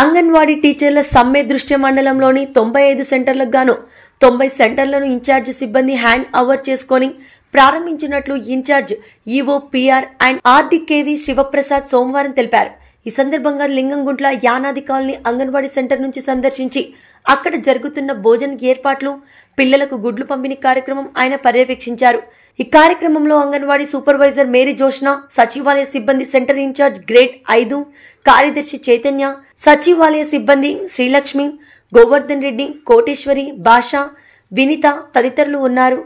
అంగన్వాడీ టీచర్ల సమ్మె దృశ్య మండలంలోని తొంభై ఐదు సెంటర్లకు గాను తొంభై సెంటర్లను ఇన్ఛార్జ్ సిబ్బంది హ్యాండ్ ఓవర్ చేసుకొని ప్రారంభించినట్లు incharge EO PR and RDKV Shivaprasad సోమవారం తెలిపారు ఈ సందర్భంగా లింగంగుంట్ల యానాది కాలనీ అంగన్వాడీ సెంటర్ నుంచి సందర్శించి అక్కడ జరుగుతున్న భోజన ఏర్పాట్లు పిల్లలకు గుడ్లు పంపిణీ కార్యక్రమం ఆయన పర్యవేక్షించారు ఈ కార్యక్రమంలో అంగన్వాడీ సూపర్వైజర్ మేరీ జోష్న సచివాలయ సిబ్బంది సెంటర్ ఇన్ఛార్జ్ గ్రేడ్ ఐదు కార్యదర్శి చైతన్య సచివాలయ సిబ్బంది శ్రీలక్ష్మి గోవర్ధన్ రెడ్డి కోటేశ్వరి భాష వినిత తదితరులు ఉన్నారు